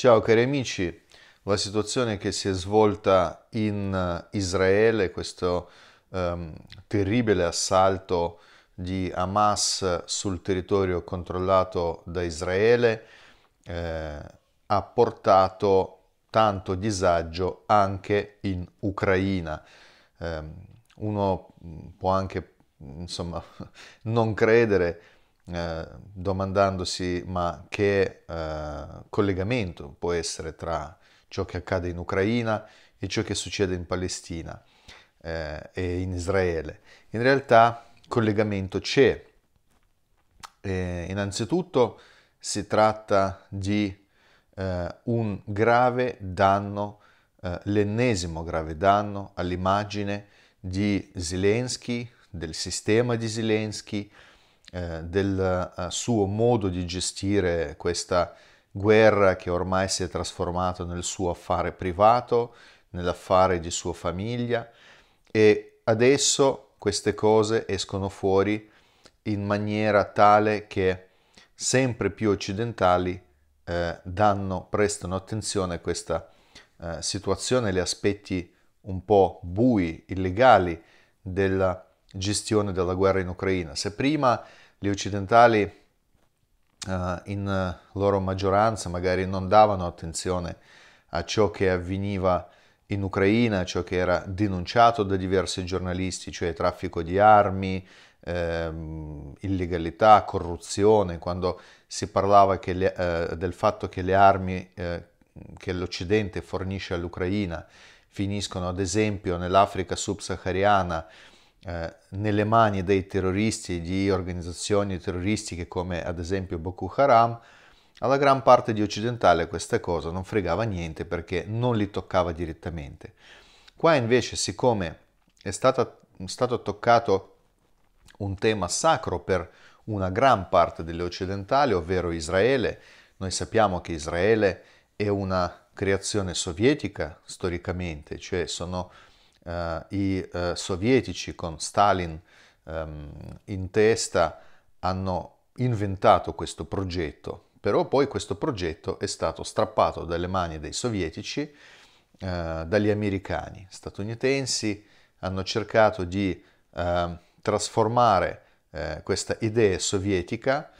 Ciao cari amici, la situazione che si è svolta in eh, Israele, questo um, terribile assalto di Hamas sul territorio controllato da Israele, eh, ha portato tanto disagio anche in Ucraina. Eh, uno mm, può anche, mm, insomma, non credere eh, domandandosi ma che eh, collegamento può essere tra ciò che accade in Ucraina e ciò che succede in Palestina eh, e in Israele. In realtà collegamento c'è. innanzitutto si tratta di eh, un grave danno, eh, l'ennesimo grave danno all'immagine di Zelensky, del sistema di Zelensky, eh, del uh, suo modo di gestire questa guerra che ormai si è trasformata nel suo affare privato, nell'affare di sua famiglia e adesso queste cose escono fuori in maniera tale che sempre più occidentali eh, danno, prestano attenzione a questa eh, situazione, agli aspetti un po' bui, illegali della gestione della guerra in Ucraina. Se prima gli occidentali eh, in loro maggioranza magari non davano attenzione a ciò che avveniva in Ucraina, a ciò che era denunciato da diversi giornalisti, cioè traffico di armi, ehm, illegalità, corruzione, quando si parlava le, eh, del fatto che le armi eh, che l'Occidente fornisce all'Ucraina finiscono ad esempio nell'Africa subsahariana eh, nelle mani dei terroristi, di organizzazioni terroristiche come ad esempio Boko Haram, alla gran parte di occidentale questa cosa non fregava niente perché non li toccava direttamente. Qua invece, siccome è stato, stato toccato un tema sacro per una gran parte delle occidentali, ovvero Israele, noi sappiamo che Israele è una creazione sovietica storicamente, cioè sono eh, i eh, sovietici con Stalin ehm, in testa hanno inventato questo progetto, però poi questo progetto è stato strappato dalle mani dei sovietici, eh, dagli americani. Statunitensi hanno cercato di ehm, trasformare questa idea sovietica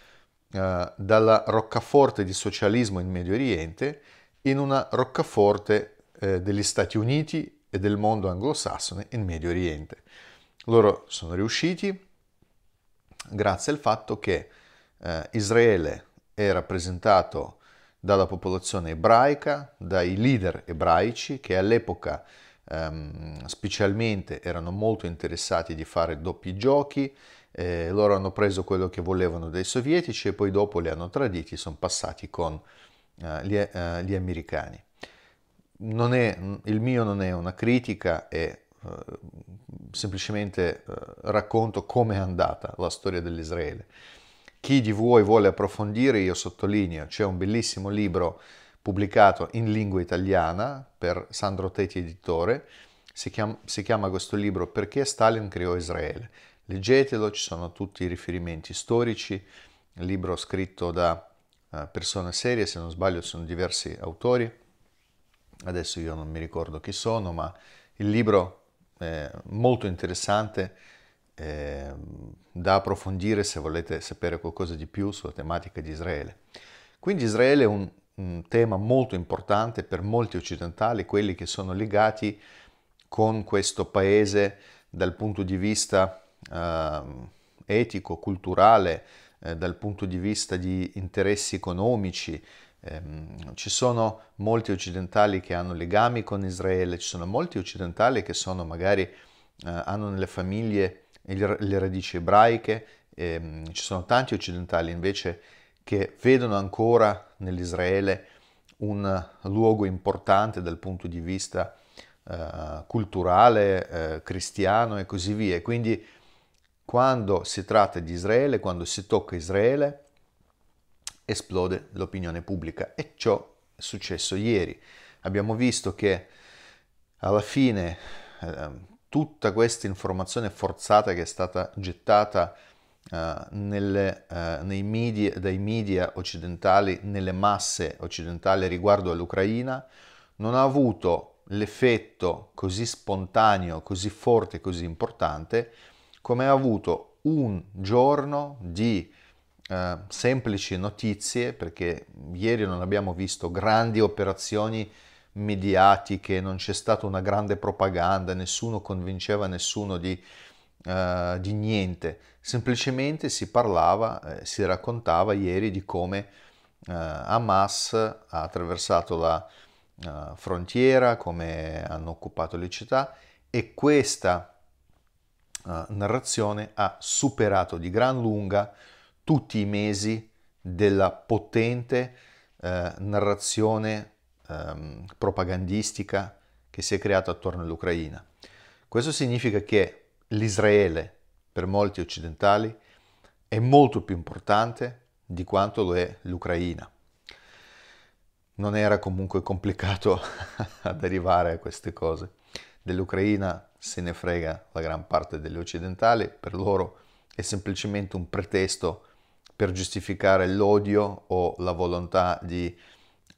dalla roccaforte di socialismo in Medio Oriente in una roccaforte degli Stati Uniti e del mondo anglosassone in Medio Oriente. Loro sono riusciti grazie al fatto che eh, Israele è rappresentato dalla popolazione ebraica, dai leader ebraici che all'epoca ehm, specialmente erano molto interessati di fare doppi giochi, eh, loro hanno preso quello che volevano dai sovietici e poi dopo li hanno traditi, sono passati con eh, gli, eh, gli americani è, il mio non è una critica, è eh, semplicemente eh, racconto come è andata la storia dell'Israele. Chi di voi vuole approfondire, io sottolineo, c'è un bellissimo libro pubblicato in lingua italiana per Sandro Tetti Editore, si chiama, si chiama questo libro Perché Stalin creò Israele. Leggetelo, ci sono tutti i riferimenti storici, libro scritto da eh, persone serie, se non sbaglio sono diversi autori adesso io non mi ricordo chi sono, ma il libro è molto interessante eh, da approfondire se volete sapere qualcosa di più sulla tematica di Israele. Quindi Israele è un, un tema molto importante per molti occidentali, quelli che sono legati con questo paese dal punto di vista eh, etico, culturale, eh, dal punto di vista di interessi economici, Ehm, ci sono molti occidentali che hanno legami con Israele, ci sono molti occidentali che sono magari eh, hanno nelle famiglie le radici ebraiche, ehm, ci sono tanti occidentali invece che vedono ancora nell'Israele un luogo importante dal punto di vista eh, culturale, eh, cristiano e così via. Quindi quando si tratta di Israele, quando si tocca Israele, esplode l'opinione pubblica e ciò è successo ieri. Abbiamo visto che alla fine eh, tutta questa informazione forzata che è stata gettata eh, nelle, eh, media, dai media occidentali, nelle masse occidentali riguardo all'Ucraina, non ha avuto l'effetto così spontaneo, così forte, così importante come ha avuto un giorno di eh, semplici notizie, perché ieri non abbiamo visto grandi operazioni mediatiche, non c'è stata una grande propaganda, nessuno convinceva nessuno di, eh, di niente, semplicemente si parlava, eh, si raccontava ieri di come eh, Hamas ha attraversato la eh, frontiera, come hanno occupato le città e questa narrazione ha superato di gran lunga tutti i mesi della potente eh, narrazione ehm, propagandistica che si è creata attorno all'Ucraina. Questo significa che l'Israele, per molti occidentali, è molto più importante di quanto lo è l'Ucraina. Non era comunque complicato ad arrivare a queste cose. Dell'Ucraina se ne frega la gran parte degli occidentali, per loro è semplicemente un pretesto per giustificare l'odio o la volontà di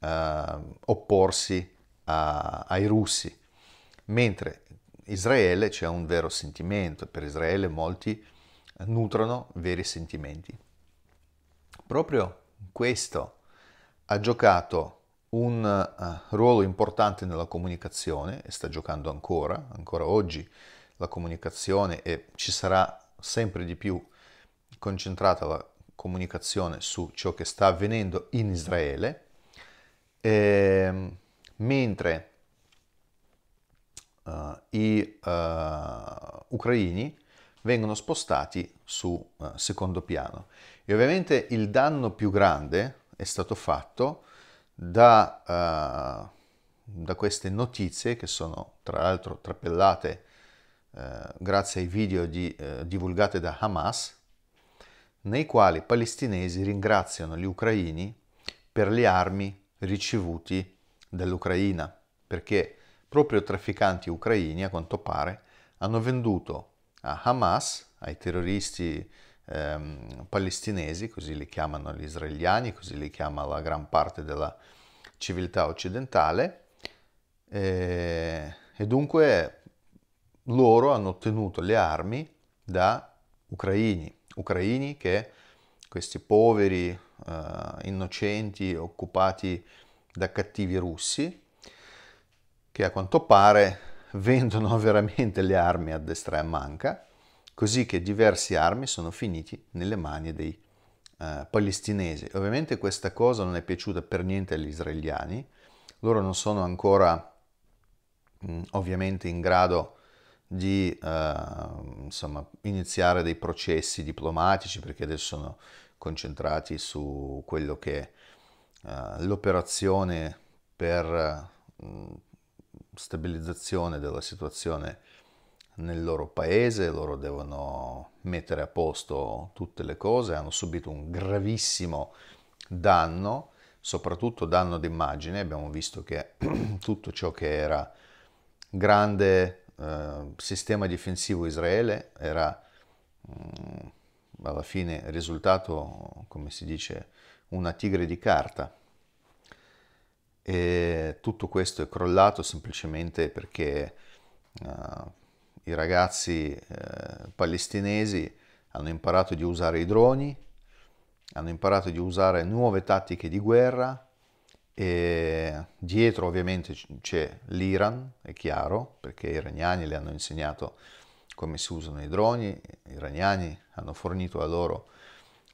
eh, opporsi a, ai russi. Mentre Israele c'è un vero sentimento, per Israele molti nutrono veri sentimenti. Proprio questo ha giocato un eh, ruolo importante nella comunicazione e sta giocando ancora, ancora oggi la comunicazione e ci sarà sempre di più concentrata la comunicazione su ciò che sta avvenendo in Israele, ehm, eh, mentre uh, i uh, ucraini vengono spostati su uh, secondo piano. E ovviamente il danno più grande è stato fatto da, eh, da queste notizie che sono tra l'altro trappellate grazie ai video di, divulgate da Hamas, nei quali i palestinesi ringraziano gli ucraini per le armi ricevuti dall'Ucraina, perché proprio trafficanti ucraini, a quanto pare, hanno venduto a Hamas, ai terroristi ehm, palestinesi, così li chiamano gli israeliani, così li chiama la gran parte della civiltà occidentale, e, eh, e dunque loro hanno ottenuto le armi da ucraini ucraini che questi poveri eh, innocenti occupati da cattivi russi che a quanto pare vendono veramente le armi a destra e a manca, così che diverse armi sono finiti nelle mani dei eh, palestinesi. Ovviamente questa cosa non è piaciuta per niente agli israeliani, loro non sono ancora mh, mm, ovviamente in grado di di eh, insomma, iniziare dei processi diplomatici perché adesso sono concentrati su quello che è eh, l'operazione per mm, stabilizzazione della situazione nel loro paese, loro devono mettere a posto tutte le cose, hanno subito un gravissimo danno, soprattutto danno d'immagine, abbiamo visto che tutto ciò che era grande eh, sistema difensivo Israele era mh, mm, alla fine risultato, come si dice, una tigre di carta. E tutto questo è crollato semplicemente perché uh, i ragazzi uh, palestinesi hanno imparato di usare i droni, hanno imparato di usare nuove tattiche di guerra, e dietro ovviamente c'è l'Iran, è chiaro, perché i iraniani le hanno insegnato come si usano i droni, i iraniani hanno fornito a loro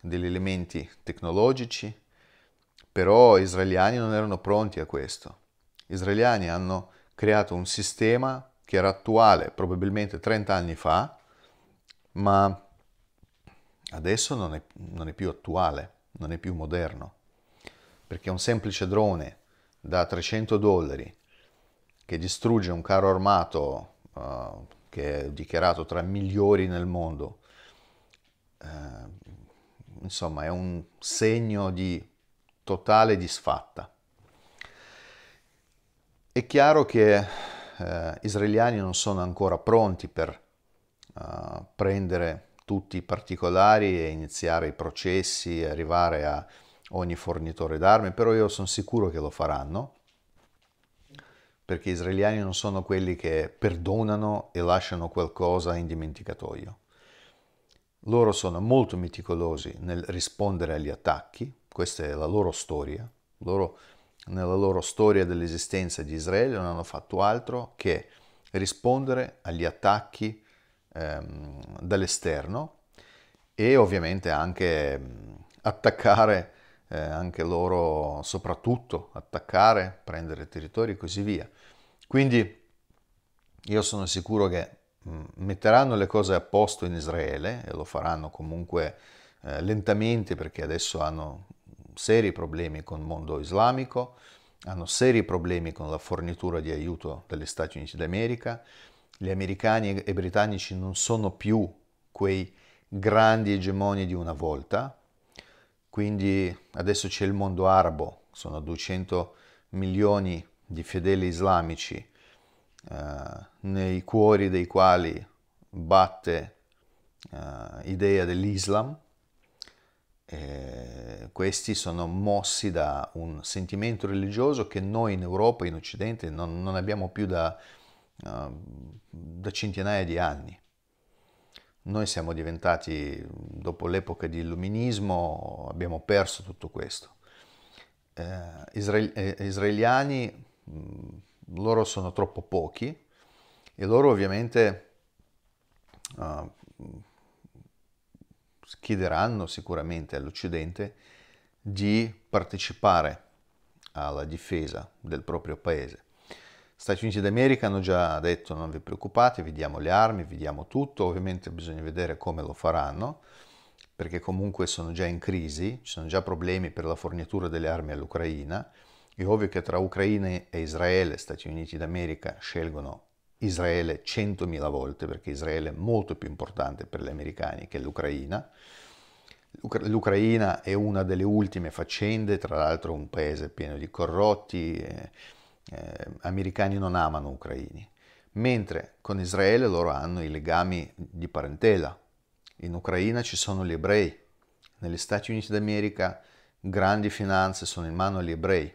degli elementi tecnologici, però gli israeliani non erano pronti a questo. Gli israeliani hanno creato un sistema che era attuale probabilmente 30 anni fa, ma adesso non è, non è più attuale, non è più moderno perché un semplice drone da 300 dollari che distrugge un carro armato uh, che è dichiarato tra i migliori nel mondo, uh, insomma è un segno di totale disfatta. È chiaro che eh, israeliani non sono ancora pronti per eh, prendere tutti i particolari e iniziare i processi, arrivare a ogni fornitore d'armi, però io sono sicuro che lo faranno, perché gli israeliani non sono quelli che perdonano e lasciano qualcosa in dimenticatoio. Loro sono molto meticolosi nel rispondere agli attacchi, questa è la loro storia. Loro, nella loro storia dell'esistenza di Israele non hanno fatto altro che rispondere agli attacchi ehm, dall'esterno e ovviamente anche ehm, attaccare eh, anche loro soprattutto attaccare, prendere territori e così via. Quindi io sono sicuro che mh, mm, metteranno le cose a posto in Israele e lo faranno comunque eh, lentamente perché adesso hanno seri problemi con il mondo islamico, hanno seri problemi con la fornitura di aiuto dagli Stati Uniti d'America, gli americani e i britannici non sono più quei grandi egemoni di una volta, quindi adesso c'è il mondo arabo, sono 200 milioni di fedeli islamici eh, nei cuori dei quali batte eh, idea dell'Islam. E questi sono mossi da un sentimento religioso che noi in Europa, in Occidente, non, non abbiamo più da, eh, da centinaia di anni. Noi siamo diventati, dopo l'epoca di illuminismo, abbiamo perso tutto questo. Eh, israel- eh, israeliani, mh, mm, loro sono troppo pochi e loro ovviamente uh, ah, mm, chiederanno sicuramente all'Occidente di partecipare alla difesa del proprio paese. Stati Uniti d'America hanno già detto non vi preoccupate, vi diamo le armi, vi diamo tutto, ovviamente bisogna vedere come lo faranno, perché comunque sono già in crisi, ci sono già problemi per la fornitura delle armi all'Ucraina, è ovvio che tra Ucraina e Israele, Stati Uniti d'America scelgono Israele 100.000 volte, perché Israele è molto più importante per gli americani che l'Ucraina. L'Ucraina è una delle ultime faccende, tra l'altro un paese pieno di corrotti. Eh, eh, americani non amano ucraini, mentre con Israele loro hanno i legami di parentela. In Ucraina ci sono gli ebrei, negli Stati Uniti d'America grandi finanze sono in mano agli ebrei,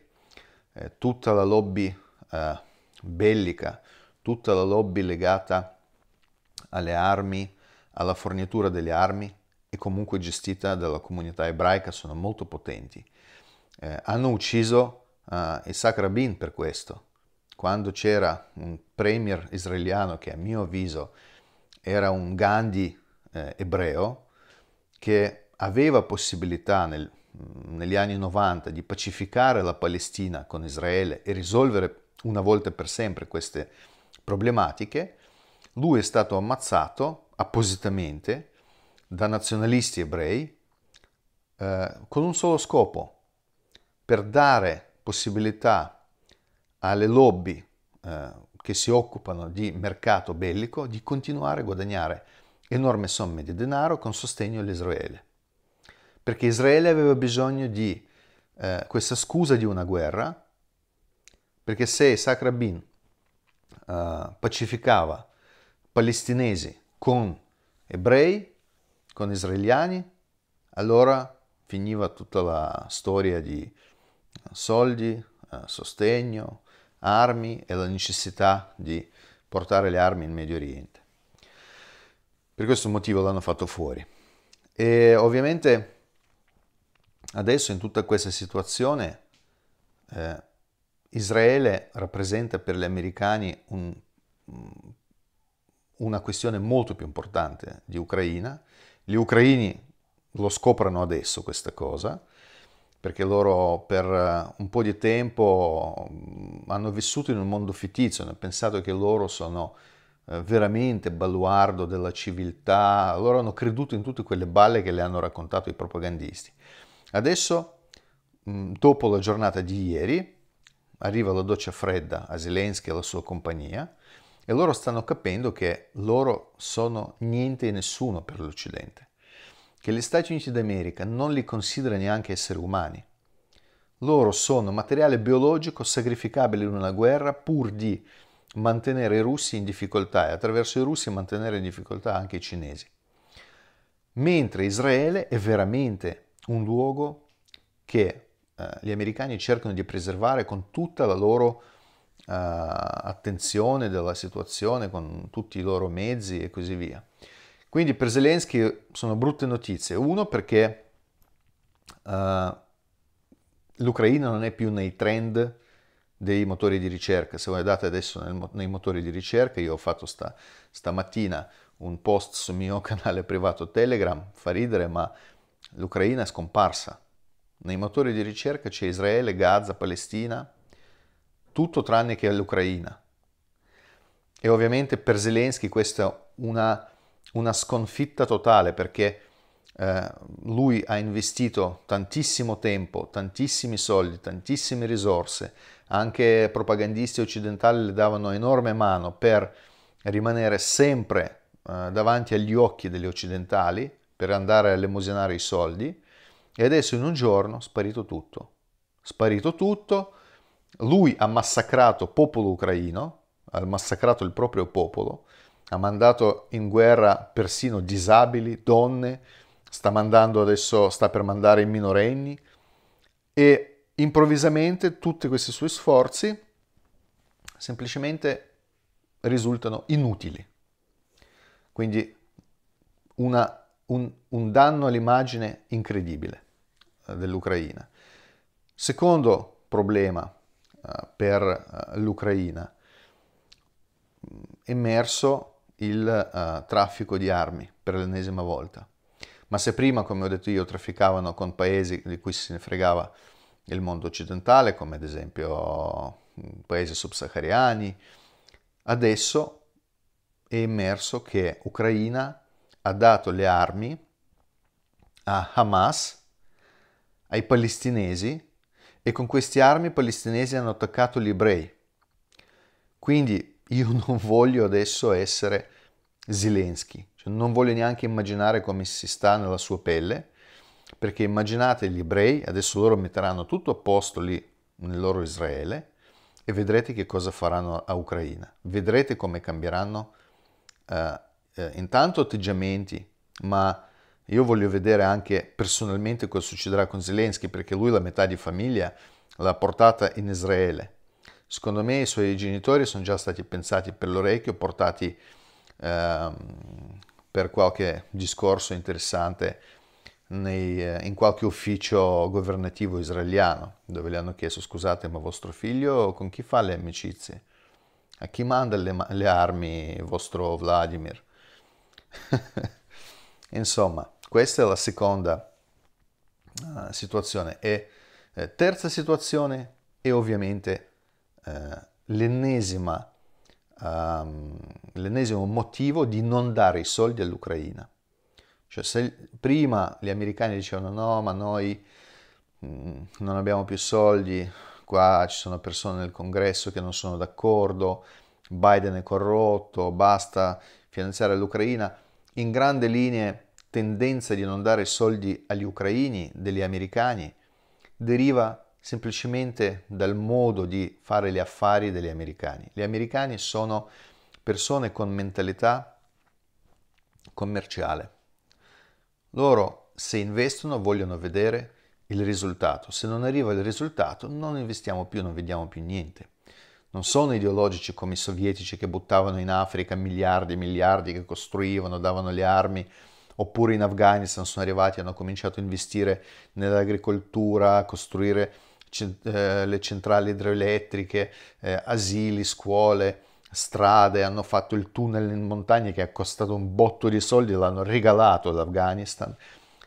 eh, tutta la lobby eh, bellica, tutta la lobby legata alle armi, alla fornitura delle armi e comunque gestita dalla comunità ebraica sono molto potenti. Eh, hanno ucciso uh, eh, Isaac Rabin per questo. Quando c'era un premier israeliano che a mio avviso era un Gandhi eh, ebreo, che aveva possibilità nel, negli anni 90 di pacificare la Palestina con Israele e risolvere una volta per sempre queste problematiche, lui è stato ammazzato appositamente da nazionalisti ebrei eh, con un solo scopo, per dare possibilità alle lobby eh, che si occupano di mercato bellico di continuare a guadagnare enorme somme di denaro con sostegno all'Israele. Perché Israele aveva bisogno di eh, questa scusa di una guerra, perché se Isaac Rabin eh, pacificava palestinesi con ebrei, con israeliani, allora finiva tutta la storia di soldi, eh, sostegno, armi e la necessità di portare le armi in Medio Oriente. Per questo motivo l'hanno fatto fuori. E ovviamente adesso in tutta questa situazione eh, Israele rappresenta per gli americani un, mm, una questione molto più importante di Ucraina. Gli ucraini lo scoprono adesso questa cosa perché loro per eh, un po' di tempo mm, hanno vissuto in un mondo fittizio, hanno pensato che loro sono eh, veramente baluardo della civiltà, loro hanno creduto in tutte quelle balle che le hanno raccontato i propagandisti. Adesso, mm, dopo la giornata di ieri, arriva la doccia fredda a Zelensky e alla sua compagnia e loro stanno capendo che loro sono niente e nessuno per l'Occidente che gli Stati Uniti d'America non li considera neanche esseri umani. Loro sono materiale biologico sacrificabile in una guerra pur di mantenere i russi in difficoltà e attraverso i russi mantenere in difficoltà anche i cinesi. Mentre Israele è veramente un luogo che eh, gli americani cercano di preservare con tutta la loro eh, attenzione della situazione, con tutti i loro mezzi e così via. Quindi per Zelensky sono brutte notizie. Uno perché uh, l'Ucraina non è più nei trend dei motori di ricerca. Se voi andate adesso nel, nei motori di ricerca, io ho fatto sta, stamattina un post sul mio canale privato Telegram, fa ridere, ma l'Ucraina è scomparsa. Nei motori di ricerca c'è Israele, Gaza, Palestina, tutto tranne che l'Ucraina. E ovviamente per Zelensky questa è una una sconfitta totale perché eh, lui ha investito tantissimo tempo, tantissimi soldi, tantissime risorse, anche propagandisti occidentali le davano enorme mano per rimanere sempre eh, davanti agli occhi degli occidentali, per andare a lemosinare i soldi, e adesso in un giorno sparito tutto. Sparito tutto, lui ha massacrato popolo ucraino, ha massacrato il proprio popolo, ha mandato in guerra persino disabili, donne, sta mandando adesso, sta per mandare i minorenni e improvvisamente tutti questi suoi sforzi semplicemente risultano inutili. Quindi una, un, un danno all'immagine incredibile eh, dell'Ucraina. Secondo problema eh, per eh, l'Ucraina, mm, emerso il uh, traffico di armi per l'ennesima volta. Ma se prima, come ho detto io, trafficavano con paesi di cui se ne fregava il mondo occidentale, come ad esempio mm, paesi subsahariani, adesso è emerso che Ucraina ha dato le armi a Hamas, ai palestinesi, e con queste armi i palestinesi hanno attaccato gli ebrei. Quindi io non voglio adesso essere Zelensky, cioè non voglio neanche immaginare come si sta nella sua pelle, perché immaginate gli ebrei, adesso loro metteranno tutto a posto lì nel loro Israele e vedrete che cosa faranno a Ucraina, vedrete come cambieranno uh, uh, intanto atteggiamenti, ma io voglio vedere anche personalmente cosa succederà con Zelensky, perché lui la metà di famiglia l'ha portata in Israele. Secondo me i suoi genitori sono già stati pensati per l'orecchio, portati ehm, per qualche discorso interessante nei, eh, in qualche ufficio governativo israeliano, dove le hanno chiesto scusate ma vostro figlio con chi fa le amicizie? A chi manda le, le armi vostro Vladimir? Insomma, questa è la seconda uh, situazione. E eh, terza situazione è ovviamente eh, l'ennesima um, l'ennesimo motivo di non dare i soldi all'Ucraina. Cioè se prima gli americani dicevano no, ma noi mm, non abbiamo più soldi, qua ci sono persone nel congresso che non sono d'accordo, Biden è corrotto, basta finanziare l'Ucraina, in grandi linee tendenza di non dare soldi agli ucraini, degli americani, deriva semplicemente dal modo di fare gli affari degli americani. Gli americani sono persone con mentalità commerciale. Loro se investono vogliono vedere il risultato. Se non arriva il risultato non investiamo più, non vediamo più niente. Non sono ideologici come i sovietici che buttavano in Africa miliardi e miliardi, che costruivano, davano le armi, oppure in Afghanistan sono arrivati e hanno cominciato a investire nell'agricoltura, a costruire eh, le centrali idroelettriche, eh, asili, scuole, strade, hanno fatto il tunnel in montagna che ha costato un botto di soldi, l'hanno regalato all'Afghanistan.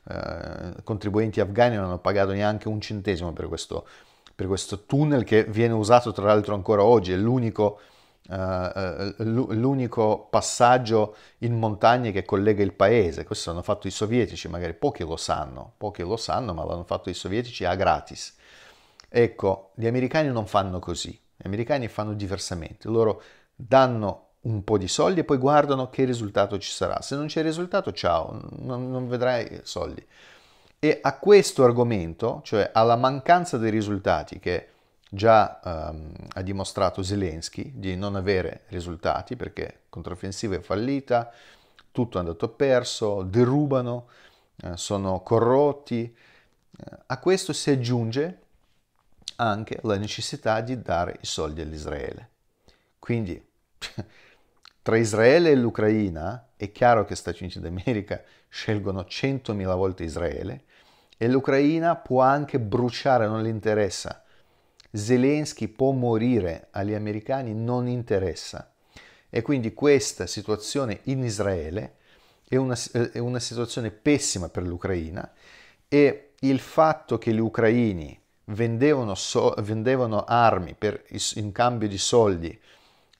Eh, contribuenti afghani non hanno pagato neanche un centesimo per questo, per questo tunnel che viene usato tra l'altro ancora oggi, è l'unico, eh, eh l'unico passaggio in montagna che collega il paese. Questo l'hanno fatto i sovietici, magari pochi lo sanno, pochi lo sanno, ma l'hanno fatto i sovietici a gratis. Ecco, gli americani non fanno così, gli americani fanno diversamente, loro danno un po' di soldi e poi guardano che risultato ci sarà. Se non c'è risultato, ciao, non, non vedrai soldi. E a questo argomento, cioè alla mancanza dei risultati che già ehm, ha dimostrato Zelensky di non avere risultati perché controffensiva è fallita, tutto è andato perso, derubano, eh, sono corrotti, eh, a questo si aggiunge anche la necessità di dare i soldi all'Israele. Quindi tra Israele e l'Ucraina è chiaro che Stati Uniti d'America scelgono 100.000 volte Israele e l'Ucraina può anche bruciare, non le interessa. Zelensky può morire, agli americani non interessa. E quindi questa situazione in Israele è una, è una situazione pessima per l'Ucraina e il fatto che gli ucraini vendevano, so- vendevano armi is- in cambio di soldi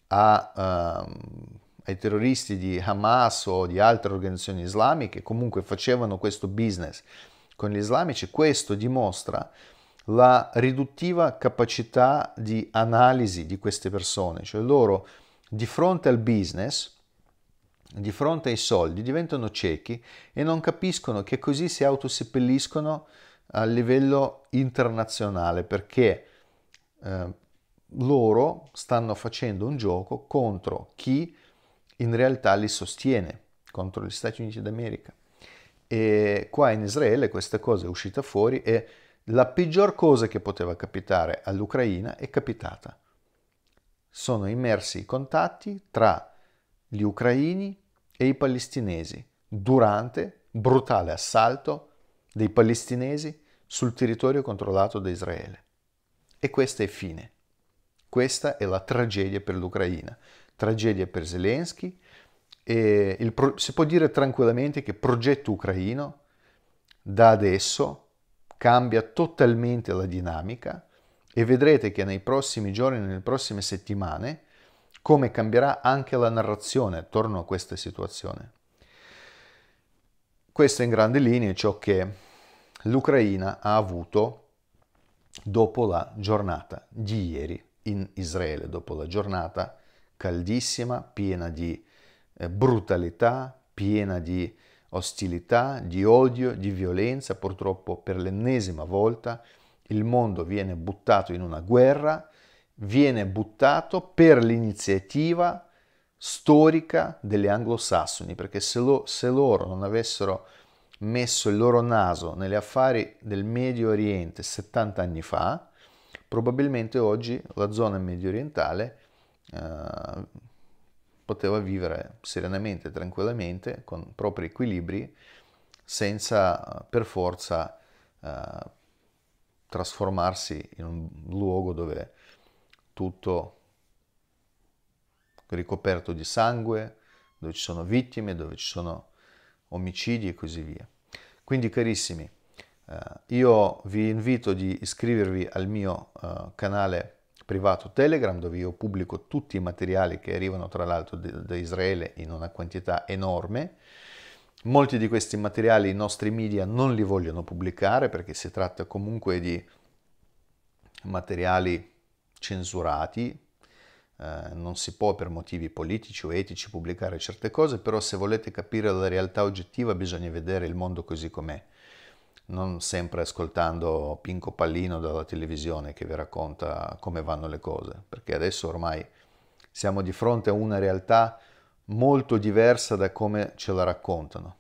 a, uh, ai terroristi di Hamas o di altre organizzazioni islamiche, comunque facevano questo business con gli islamici, questo dimostra la riduttiva capacità di analisi di queste persone, cioè loro di fronte al business, di fronte ai soldi, diventano ciechi e non capiscono che così si autoseppelliscono a livello internazionale perché eh, loro stanno facendo un gioco contro chi in realtà li sostiene, contro gli Stati Uniti d'America. E qua in Israele questa cosa è uscita fuori e la peggior cosa che poteva capitare all'Ucraina è capitata. Sono immersi i contatti tra gli ucraini e i palestinesi durante brutale assalto dei palestinesi sul territorio controllato da Israele. E questa è fine. Questa è la tragedia per l'Ucraina, tragedia per Zelensky e il, si può dire tranquillamente che il progetto ucraino da adesso cambia totalmente la dinamica e vedrete che nei prossimi giorni, nelle prossime settimane, come cambierà anche la narrazione attorno a questa situazione. Questo è in grandi linee ciò che l'Ucraina ha avuto dopo la giornata di ieri in Israele, dopo la giornata caldissima, piena di eh, brutalità, piena di ostilità, di odio, di violenza. Purtroppo per l'ennesima volta il mondo viene buttato in una guerra, viene buttato per l'iniziativa storica delle anglosassoni, perché se, lo, se loro non avessero messo il loro naso negli affari del Medio Oriente 70 anni fa, probabilmente oggi la zona medio orientale eh, poteva vivere serenamente, tranquillamente, con propri equilibri, senza eh, per forza eh, trasformarsi in un luogo dove tutto ricoperto di sangue, dove ci sono vittime, dove ci sono omicidi e così via. Quindi carissimi, eh, io vi invito di iscrivervi al mio eh, canale privato Telegram dove io pubblico tutti i materiali che arrivano tra l'altro da Israele in una quantità enorme. Molti di questi materiali i nostri media non li vogliono pubblicare perché si tratta comunque di materiali censurati, eh, non si può per motivi politici o etici pubblicare certe cose, però se volete capire la realtà oggettiva bisogna vedere il mondo così com'è, non sempre ascoltando Pinco Pallino dalla televisione che vi racconta come vanno le cose, perché adesso ormai siamo di fronte a una realtà molto diversa da come ce la raccontano.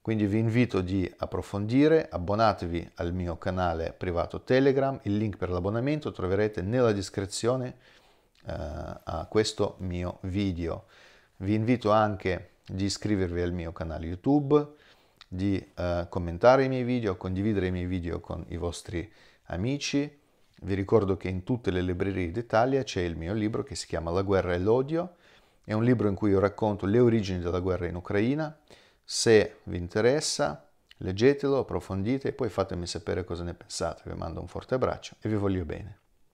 Quindi vi invito di approfondire, abbonatevi al mio canale privato Telegram, il link per l'abbonamento troverete nella descrizione eh, a questo mio video. Vi invito anche di iscrivervi al mio canale YouTube, di eh, commentare i miei video, condividere i miei video con i vostri amici. Vi ricordo che in tutte le librerie d'Italia c'è il mio libro che si chiama La guerra e l'odio. È un libro in cui io racconto le origini della guerra in Ucraina. Se vi interessa, leggetelo, approfondite e poi fatemi sapere cosa ne pensate. Vi mando un forte abbraccio e vi voglio bene.